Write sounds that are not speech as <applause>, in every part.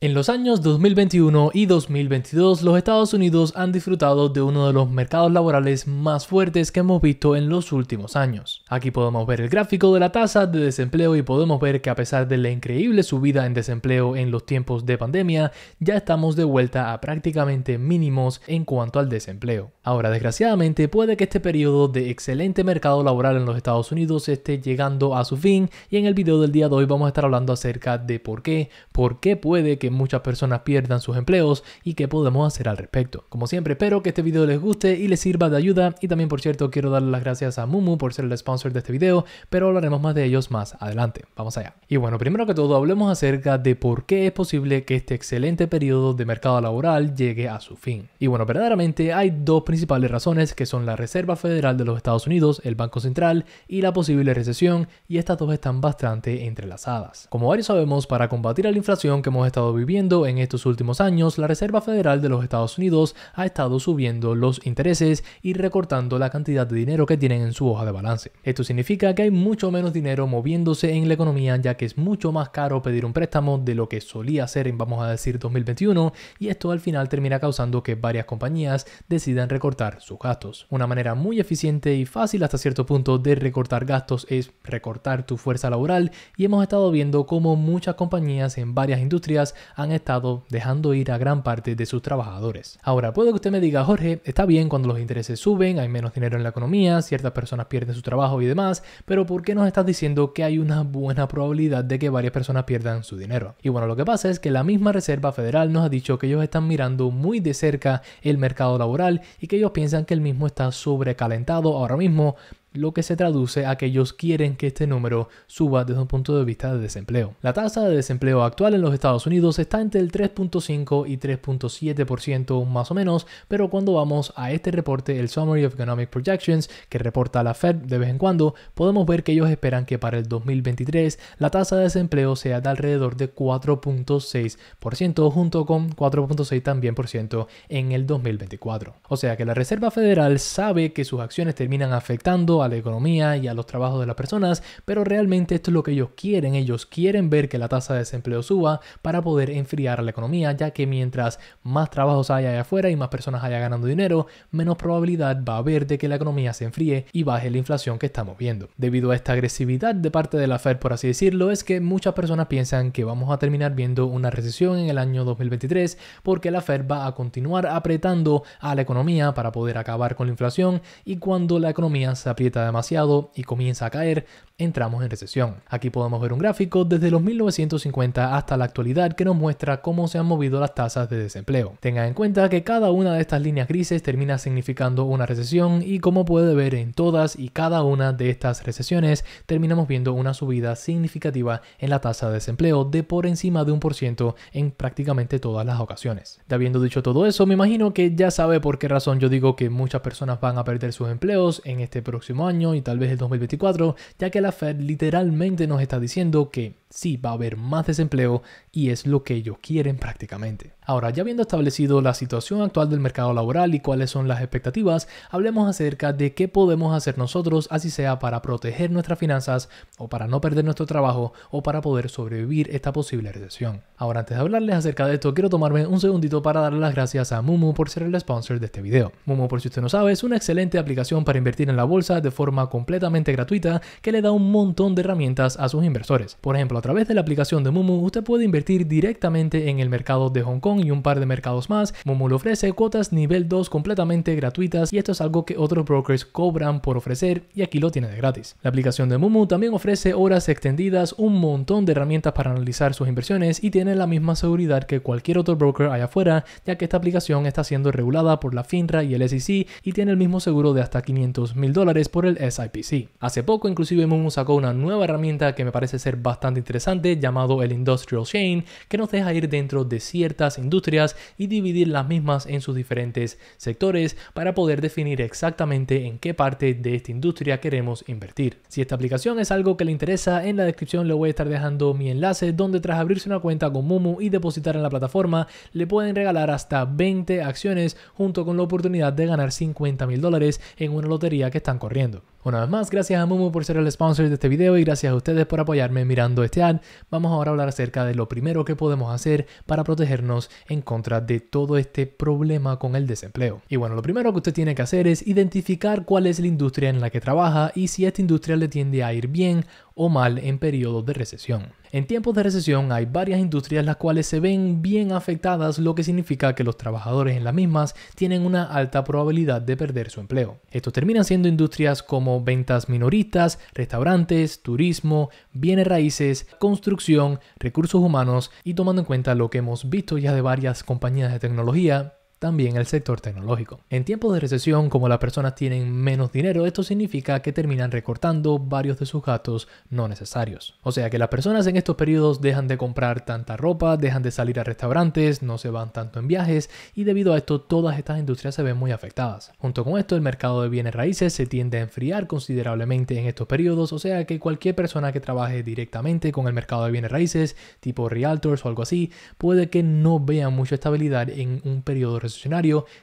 En los años 2021 y 2022, los Estados Unidos han disfrutado de uno de los mercados laborales más fuertes que hemos visto en los últimos años. Aquí podemos ver el gráfico de la tasa de desempleo y podemos ver que a pesar de la increíble subida en desempleo en los tiempos de pandemia, ya estamos de vuelta a prácticamente mínimos en cuanto al desempleo. Ahora, desgraciadamente, puede que este periodo de excelente mercado laboral en los Estados Unidos esté llegando a su fin y en el video del día de hoy vamos a estar hablando acerca de por qué, por qué puede que muchas personas pierdan sus empleos y qué podemos hacer al respecto. Como siempre, espero que este video les guste y les sirva de ayuda y también, por cierto, quiero dar las gracias a Mumu por ser el sponsor de este video, pero hablaremos más de ellos más adelante. Vamos allá. Y bueno, primero que todo, hablemos acerca de por qué es posible que este excelente periodo de mercado laboral llegue a su fin. Y bueno, verdaderamente hay dos principales principales razones que son la Reserva Federal de los Estados Unidos, el Banco Central y la posible recesión, y estas dos están bastante entrelazadas. Como varios sabemos, para combatir la inflación que hemos estado viviendo en estos últimos años, la Reserva Federal de los Estados Unidos ha estado subiendo los intereses y recortando la cantidad de dinero que tienen en su hoja de balance. Esto significa que hay mucho menos dinero moviéndose en la economía ya que es mucho más caro pedir un préstamo de lo que solía ser en, vamos a decir, 2021 y esto al final termina causando que varias compañías decidan recortar sus gastos. Una manera muy eficiente y fácil hasta cierto punto de recortar gastos es recortar tu fuerza laboral y hemos estado viendo cómo muchas compañías en varias industrias han estado dejando ir a gran parte de sus trabajadores. Ahora, puedo que usted me diga, Jorge, está bien cuando los intereses suben, hay menos dinero en la economía, ciertas personas pierden su trabajo y demás, pero ¿por qué nos estás diciendo que hay una buena probabilidad de que varias personas pierdan su dinero? Y bueno, lo que pasa es que la misma Reserva Federal nos ha dicho que ellos están mirando muy de cerca el mercado laboral y que ellos piensan que el mismo está sobrecalentado ahora mismo lo que se traduce a que ellos quieren que este número suba desde un punto de vista de desempleo. La tasa de desempleo actual en los Estados Unidos está entre el 3.5 y 3.7% más o menos, pero cuando vamos a este reporte, el Summary of Economic Projections, que reporta la Fed de vez en cuando, podemos ver que ellos esperan que para el 2023 la tasa de desempleo sea de alrededor de 4.6%, junto con 4.6 también por ciento en el 2024. O sea que la Reserva Federal sabe que sus acciones terminan afectando a la economía y a los trabajos de las personas, pero realmente esto es lo que ellos quieren. Ellos quieren ver que la tasa de desempleo suba para poder enfriar a la economía, ya que mientras más trabajos haya allá afuera y más personas haya ganando dinero, menos probabilidad va a haber de que la economía se enfríe y baje la inflación que estamos viendo. Debido a esta agresividad de parte de la Fed, por así decirlo, es que muchas personas piensan que vamos a terminar viendo una recesión en el año 2023 porque la Fed va a continuar apretando a la economía para poder acabar con la inflación y cuando la economía se pierde demasiado y comienza a caer, entramos en recesión. Aquí podemos ver un gráfico desde los 1950 hasta la actualidad que nos muestra cómo se han movido las tasas de desempleo. Tengan en cuenta que cada una de estas líneas grises termina significando una recesión y como puede ver en todas y cada una de estas recesiones terminamos viendo una subida significativa en la tasa de desempleo de por encima de un por ciento en prácticamente todas las ocasiones. De habiendo dicho todo eso, me imagino que ya sabe por qué razón yo digo que muchas personas van a perder sus empleos en este próximo año y tal vez el 2024, ya que la Fed literalmente nos está diciendo que sí va a haber más desempleo y es lo que ellos quieren prácticamente. Ahora, ya habiendo establecido la situación actual del mercado laboral y cuáles son las expectativas, hablemos acerca de qué podemos hacer nosotros, así sea para proteger nuestras finanzas o para no perder nuestro trabajo o para poder sobrevivir esta posible recesión. Ahora, antes de hablarles acerca de esto, quiero tomarme un segundito para dar las gracias a Mumu por ser el sponsor de este video. Mumu, por si usted no sabe, es una excelente aplicación para invertir en la bolsa de forma completamente gratuita que le da un montón de herramientas a sus inversores. Por ejemplo, a través de la aplicación de Mumu, usted puede invertir directamente en el mercado de Hong Kong y un par de mercados más, le ofrece cuotas nivel 2 completamente gratuitas y esto es algo que otros brokers cobran por ofrecer y aquí lo tiene de gratis. La aplicación de Mumu también ofrece horas extendidas, un montón de herramientas para analizar sus inversiones y tiene la misma seguridad que cualquier otro broker allá afuera, ya que esta aplicación está siendo regulada por la FINRA y el SEC y tiene el mismo seguro de hasta 500 mil dólares por el SIPC. Hace poco inclusive Mumu sacó una nueva herramienta que me parece ser bastante interesante llamado el Industrial Chain, que nos deja ir dentro de ciertas industrias industrias y dividir las mismas en sus diferentes sectores para poder definir exactamente en qué parte de esta industria queremos invertir. Si esta aplicación es algo que le interesa, en la descripción le voy a estar dejando mi enlace donde tras abrirse una cuenta con Mumu y depositar en la plataforma, le pueden regalar hasta 20 acciones junto con la oportunidad de ganar 50 mil dólares en una lotería que están corriendo. Una vez más, gracias a Mumu por ser el sponsor de este video y gracias a ustedes por apoyarme mirando este ad. Vamos ahora a hablar acerca de lo primero que podemos hacer para protegernos en contra de todo este problema con el desempleo. Y bueno, lo primero que usted tiene que hacer es identificar cuál es la industria en la que trabaja y si esta industria le tiende a ir bien o mal en periodos de recesión. En tiempos de recesión hay varias industrias las cuales se ven bien afectadas, lo que significa que los trabajadores en las mismas tienen una alta probabilidad de perder su empleo. Estos terminan siendo industrias como ventas minoristas, restaurantes, turismo, bienes raíces, construcción, recursos humanos y tomando en cuenta lo que hemos visto ya de varias compañías de tecnología, también el sector tecnológico. En tiempos de recesión, como las personas tienen menos dinero, esto significa que terminan recortando varios de sus gastos no necesarios. O sea que las personas en estos periodos dejan de comprar tanta ropa, dejan de salir a restaurantes, no se van tanto en viajes y debido a esto todas estas industrias se ven muy afectadas. Junto con esto, el mercado de bienes raíces se tiende a enfriar considerablemente en estos periodos, o sea que cualquier persona que trabaje directamente con el mercado de bienes raíces, tipo realtors o algo así, puede que no vea mucha estabilidad en un periodo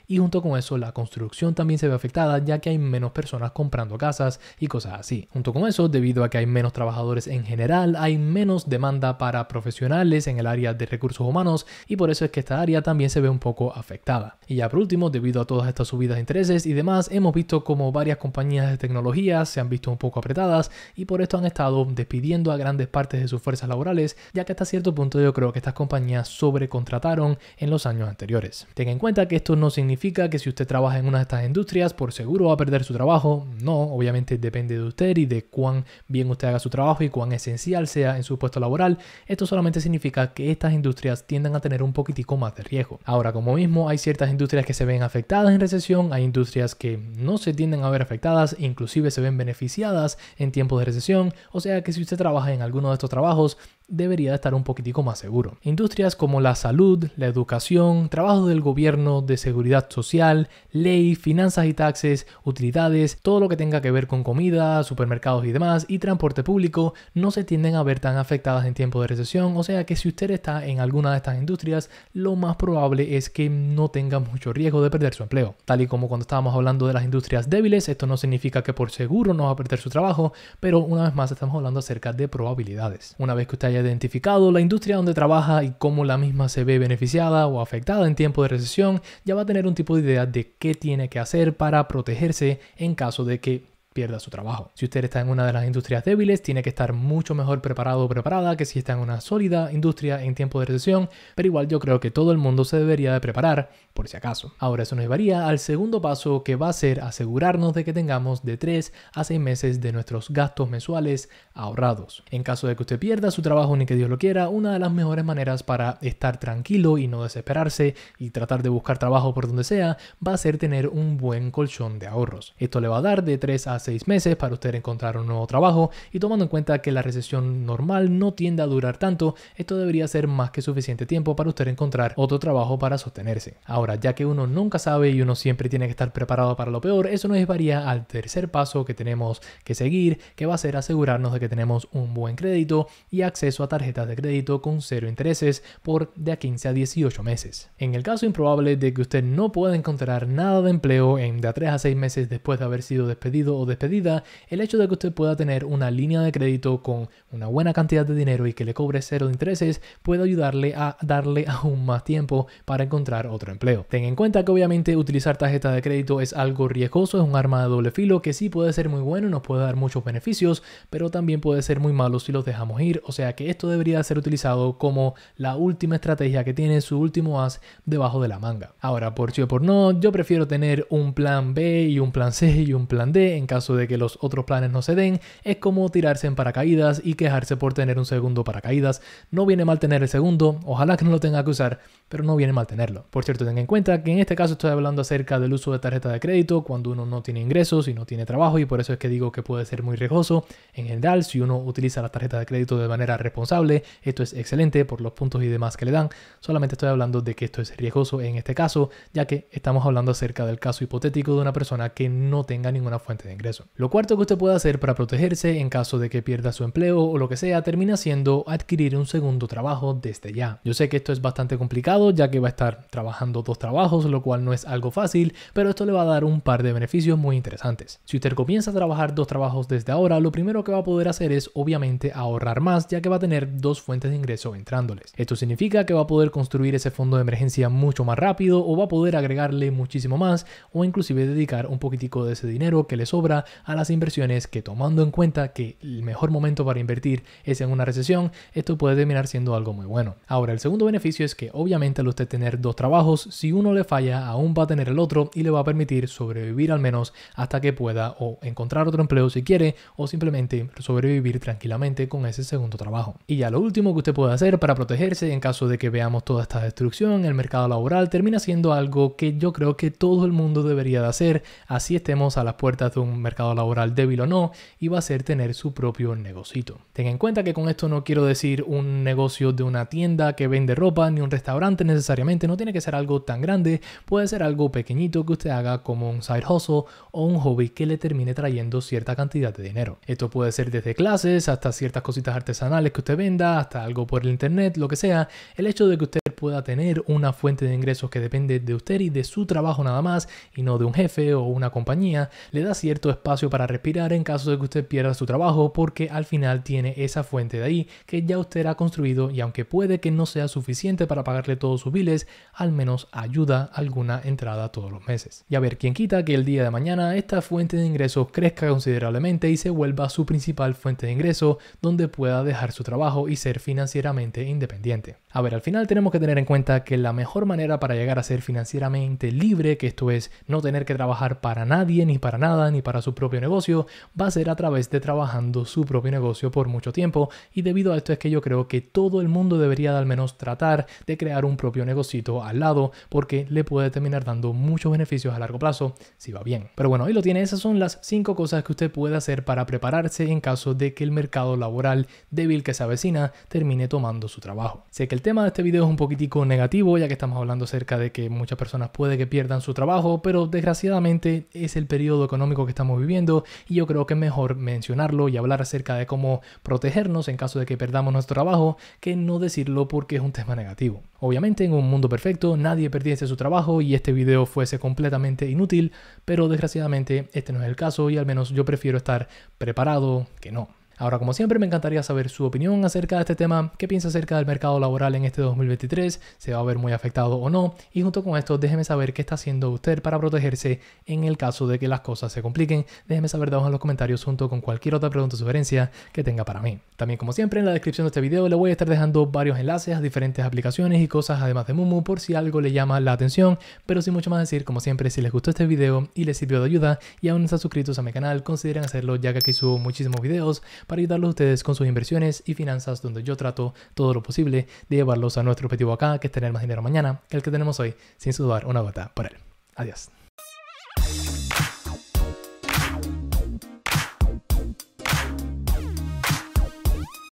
y junto con eso la construcción también se ve afectada ya que hay menos personas comprando casas y cosas así. Junto con eso, debido a que hay menos trabajadores en general, hay menos demanda para profesionales en el área de recursos humanos y por eso es que esta área también se ve un poco afectada. Y ya por último, debido a todas estas subidas de intereses y demás, hemos visto como varias compañías de tecnología se han visto un poco apretadas y por esto han estado despidiendo a grandes partes de sus fuerzas laborales, ya que hasta cierto punto yo creo que estas compañías sobrecontrataron en los años anteriores. Ten en cuenta que esto no significa que si usted trabaja en una de estas industrias, por seguro va a perder su trabajo. No, obviamente depende de usted y de cuán bien usted haga su trabajo y cuán esencial sea en su puesto laboral. Esto solamente significa que estas industrias tienden a tener un poquitico más de riesgo. Ahora, como mismo, hay ciertas industrias que se ven afectadas en recesión, hay industrias que no se tienden a ver afectadas, inclusive se ven beneficiadas en tiempos de recesión. O sea que si usted trabaja en alguno de estos trabajos, debería estar un poquitico más seguro. Industrias como la salud, la educación, trabajo del gobierno, de seguridad social, ley, finanzas y taxes, utilidades, todo lo que tenga que ver con comida, supermercados y demás, y transporte público, no se tienden a ver tan afectadas en tiempo de recesión, o sea que si usted está en alguna de estas industrias, lo más probable es que no tenga mucho riesgo de perder su empleo. Tal y como cuando estábamos hablando de las industrias débiles, esto no significa que por seguro no va a perder su trabajo, pero una vez más estamos hablando acerca de probabilidades. Una vez que usted haya identificado la industria donde trabaja y cómo la misma se ve beneficiada o afectada en tiempo de recesión, ya va a tener un tipo de idea de qué tiene que hacer para protegerse en caso de que pierda su trabajo. Si usted está en una de las industrias débiles, tiene que estar mucho mejor preparado o preparada que si está en una sólida industria en tiempo de recesión, pero igual yo creo que todo el mundo se debería de preparar por si acaso. Ahora eso nos llevaría al segundo paso que va a ser asegurarnos de que tengamos de 3 a 6 meses de nuestros gastos mensuales ahorrados. En caso de que usted pierda su trabajo ni que Dios lo quiera, una de las mejores maneras para estar tranquilo y no desesperarse y tratar de buscar trabajo por donde sea va a ser tener un buen colchón de ahorros. Esto le va a dar de 3 a seis meses para usted encontrar un nuevo trabajo y tomando en cuenta que la recesión normal no tiende a durar tanto, esto debería ser más que suficiente tiempo para usted encontrar otro trabajo para sostenerse. Ahora, ya que uno nunca sabe y uno siempre tiene que estar preparado para lo peor, eso nos llevaría al tercer paso que tenemos que seguir, que va a ser asegurarnos de que tenemos un buen crédito y acceso a tarjetas de crédito con cero intereses por de a 15 a 18 meses. En el caso improbable de que usted no pueda encontrar nada de empleo en de a 3 a 6 meses después de haber sido despedido o despedida el hecho de que usted pueda tener una línea de crédito con una buena cantidad de dinero y que le cobre cero de intereses puede ayudarle a darle <laughs> aún más tiempo para encontrar otro empleo. Ten en cuenta que obviamente utilizar tarjeta de crédito es algo riesgoso, es un arma de doble filo que sí puede ser muy bueno y nos puede dar muchos beneficios, pero también puede ser muy malo si los dejamos ir, o sea que esto debería ser utilizado como la última estrategia que tiene su último as debajo de la manga. Ahora, por sí o por no, yo prefiero tener un plan B y un plan C y un plan D en caso de que los otros planes no se den, es como tirarse en paracaídas y quejarse por tener un segundo paracaídas. No viene mal tener el segundo, ojalá que no lo tenga que usar, pero no viene mal tenerlo. Por cierto, tengan en cuenta que en este caso estoy hablando acerca del uso de tarjeta de crédito cuando uno no tiene ingresos y no tiene trabajo y por eso es que digo que puede ser muy riesgoso. En general, si uno utiliza la tarjeta de crédito de manera responsable, esto es excelente por los puntos y demás que le dan. Solamente estoy hablando de que esto es riesgoso en este caso, ya que estamos hablando acerca del caso hipotético de una persona que no tenga ninguna fuente de ingresos. Lo cuarto que usted puede hacer para protegerse en caso de que pierda su empleo o lo que sea termina siendo adquirir un segundo trabajo desde ya. Yo sé que esto es bastante complicado ya que va a estar trabajando dos trabajos, lo cual no es algo fácil, pero esto le va a dar un par de beneficios muy interesantes. Si usted comienza a trabajar dos trabajos desde ahora, lo primero que va a poder hacer es obviamente ahorrar más ya que va a tener dos fuentes de ingreso entrándoles. Esto significa que va a poder construir ese fondo de emergencia mucho más rápido o va a poder agregarle muchísimo más o inclusive dedicar un poquitico de ese dinero que le sobra a las inversiones que tomando en cuenta que el mejor momento para invertir es en una recesión, esto puede terminar siendo algo muy bueno. Ahora, el segundo beneficio es que obviamente al usted tener dos trabajos, si uno le falla, aún va a tener el otro y le va a permitir sobrevivir al menos hasta que pueda o encontrar otro empleo si quiere o simplemente sobrevivir tranquilamente con ese segundo trabajo. Y ya lo último que usted puede hacer para protegerse en caso de que veamos toda esta destrucción, en el mercado laboral termina siendo algo que yo creo que todo el mundo debería de hacer, así estemos a las puertas de un mercado laboral débil o no, y va a ser tener su propio negocito. Ten en cuenta que con esto no quiero decir un negocio de una tienda que vende ropa ni un restaurante necesariamente, no tiene que ser algo tan grande, puede ser algo pequeñito que usted haga como un side hustle o un hobby que le termine trayendo cierta cantidad de dinero. Esto puede ser desde clases hasta ciertas cositas artesanales que usted venda, hasta algo por el internet, lo que sea. El hecho de que usted pueda tener una fuente de ingresos que depende de usted y de su trabajo nada más y no de un jefe o una compañía, le da cierto espacio para respirar en caso de que usted pierda su trabajo porque al final tiene esa fuente de ahí que ya usted ha construido y aunque puede que no sea suficiente para pagarle todos sus biles, al menos ayuda alguna entrada todos los meses. Y a ver, ¿quién quita que el día de mañana esta fuente de ingresos crezca considerablemente y se vuelva su principal fuente de ingreso donde pueda dejar su trabajo y ser financieramente independiente? A ver, al final tenemos que tener en cuenta que la mejor manera para llegar a ser financieramente libre, que esto es no tener que trabajar para nadie, ni para nada, ni para su propio negocio, va a ser a través de trabajando su propio negocio por mucho tiempo. Y debido a esto es que yo creo que todo el mundo debería de al menos tratar de crear un propio negocito al lado, porque le puede terminar dando muchos beneficios a largo plazo si va bien. Pero bueno, ahí lo tiene, esas son las 5 cosas que usted puede hacer para prepararse en caso de que el mercado laboral débil que se avecina termine tomando su trabajo. Sé que el tema de este video es un poquitico negativo, ya que estamos hablando acerca de que muchas personas puede que pierdan su trabajo, pero desgraciadamente es el periodo económico que estamos viviendo y yo creo que es mejor mencionarlo y hablar acerca de cómo protegernos en caso de que perdamos nuestro trabajo que no decirlo porque es un tema negativo. Obviamente en un mundo perfecto nadie perdiese su trabajo y este video fuese completamente inútil, pero desgraciadamente este no es el caso y al menos yo prefiero estar preparado que no. Ahora, como siempre, me encantaría saber su opinión acerca de este tema, qué piensa acerca del mercado laboral en este 2023, se va a ver muy afectado o no, y junto con esto, déjeme saber qué está haciendo usted para protegerse en el caso de que las cosas se compliquen. Déjeme saber debajo en los comentarios junto con cualquier otra pregunta o sugerencia que tenga para mí. También, como siempre, en la descripción de este video le voy a estar dejando varios enlaces a diferentes aplicaciones y cosas además de Mumu por si algo le llama la atención, pero sin mucho más decir, como siempre, si les gustó este video y les sirvió de ayuda y aún no están suscritos a mi canal, consideren hacerlo ya que aquí subo muchísimos videos para ayudarlos a ustedes con sus inversiones y finanzas, donde yo trato todo lo posible de llevarlos a nuestro objetivo acá, que es tener más dinero mañana que el que tenemos hoy, sin sudar una gota por él. Adiós.